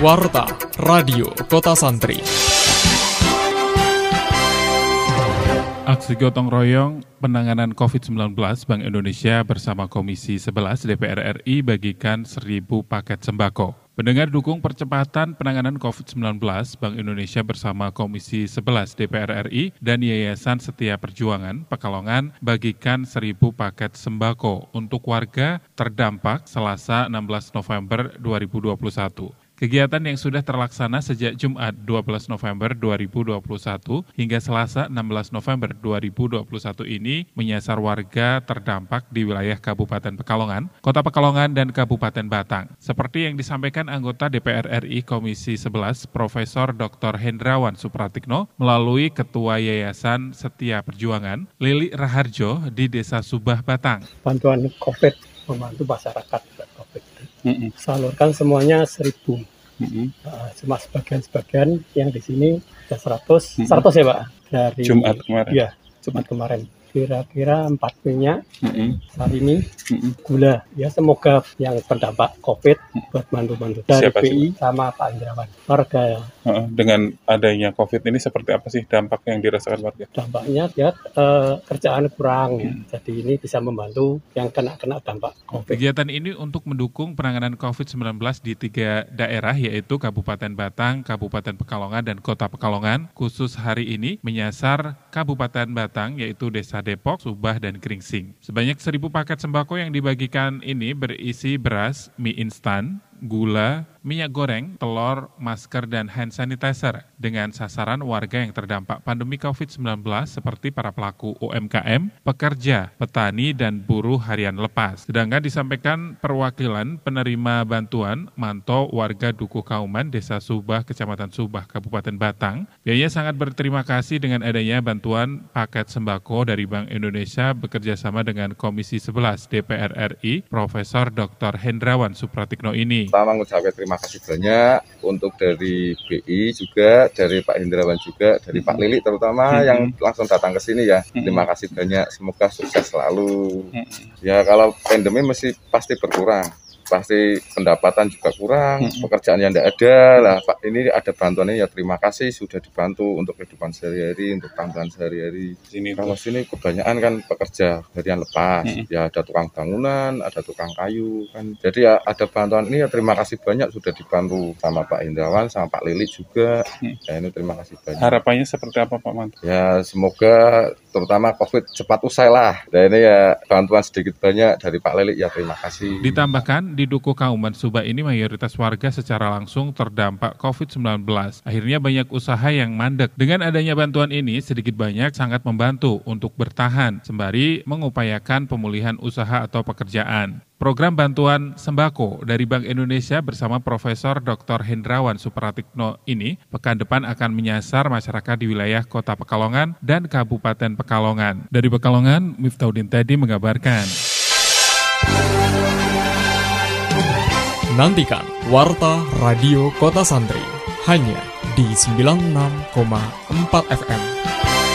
Warta Radio Kota Santri. Aksi gotong royong penanganan COVID-19 Bank Indonesia bersama Komisi 11 DPR RI bagikan 1000 paket sembako. Pendengar dukung percepatan penanganan COVID-19, Bank Indonesia bersama Komisi 11 DPR RI dan Yayasan Setia Perjuangan Pekalongan bagikan 1000 paket sembako untuk warga terdampak Selasa 16 November 2021. Kegiatan yang sudah terlaksana sejak Jumat 12 November 2021 hingga Selasa 16 November 2021 ini menyasar warga terdampak di wilayah Kabupaten Pekalongan, Kota Pekalongan, dan Kabupaten Batang. Seperti yang disampaikan anggota DPR RI Komisi 11, Profesor Dr. Hendrawan Supratikno melalui Ketua Yayasan Setia Perjuangan, Lili Raharjo di Desa Subah, Batang. Bantuan COVID membantu masyarakat mm -hmm. salurkan semuanya seribu. Mm -hmm. uh, cuma sebagian-sebagian yang di sini ada 100, mm -hmm. 100 ya Pak? Dari Jumat kemarin. ya Jumat kemarin kira-kira empat minyak mm-hmm. ini gula ya semoga yang terdampak covid buat bantu-bantu dari Siapa PI siapa? sama Pak Indrawan warga ya. dengan adanya covid ini seperti apa sih dampak yang dirasakan warga dampaknya ya eh, kerjaan kurang mm. jadi ini bisa membantu yang kena-kena dampak covid kegiatan ini untuk mendukung penanganan covid-19 di tiga daerah yaitu Kabupaten Batang, Kabupaten Pekalongan dan Kota Pekalongan khusus hari ini menyasar Kabupaten Batang yaitu Desa Depok, Subah, dan Kringsing. Sebanyak seribu paket sembako yang dibagikan ini berisi beras, mie instan, gula, minyak goreng, telur, masker, dan hand sanitizer dengan sasaran warga yang terdampak pandemi COVID-19 seperti para pelaku UMKM, pekerja, petani, dan buruh harian lepas. Sedangkan disampaikan perwakilan penerima bantuan Manto warga Duku Kauman, Desa Subah, Kecamatan Subah, Kabupaten Batang, biaya sangat berterima kasih dengan adanya bantuan paket sembako dari Bank Indonesia bekerjasama dengan Komisi 11 DPR RI, Profesor Dr. Hendrawan Supratikno ini terima kasih banyak untuk dari BI juga, dari Pak Hendrawan juga, dari Pak mm-hmm. Lili terutama mm-hmm. yang langsung datang ke sini ya. Mm-hmm. Terima kasih banyak, semoga sukses selalu. Ya kalau pandemi mesti pasti berkurang pasti pendapatan juga kurang, hmm. pekerjaan yang tidak ada lah. Pak ini ada bantuannya ya terima kasih sudah dibantu untuk kehidupan sehari-hari, untuk tambahan sehari-hari. Sini kalau nah, sini kebanyakan kan pekerja harian lepas, hmm. ya ada tukang bangunan, ada tukang kayu kan. Jadi ya ada bantuan ini ya terima kasih banyak sudah dibantu sama Pak Indrawan, sama Pak Lili juga. Hmm. Ya ini terima kasih banyak. Harapannya seperti apa Pak Mantu? Ya semoga terutama COVID cepat usai lah. Dan ini ya bantuan sedikit banyak dari Pak Lelik ya terima kasih. Ditambahkan di Duku Kauman Suba ini mayoritas warga secara langsung terdampak COVID-19. Akhirnya banyak usaha yang mandek. Dengan adanya bantuan ini sedikit banyak sangat membantu untuk bertahan sembari mengupayakan pemulihan usaha atau pekerjaan. Program bantuan sembako dari Bank Indonesia bersama Profesor Dr. Hendrawan Supratikno ini pekan depan akan menyasar masyarakat di wilayah Kota Pekalongan dan Kabupaten Pekalongan. Dari Pekalongan, Miftaudin Teddy mengabarkan. Nantikan Warta Radio Kota Santri hanya di 96,4 FM.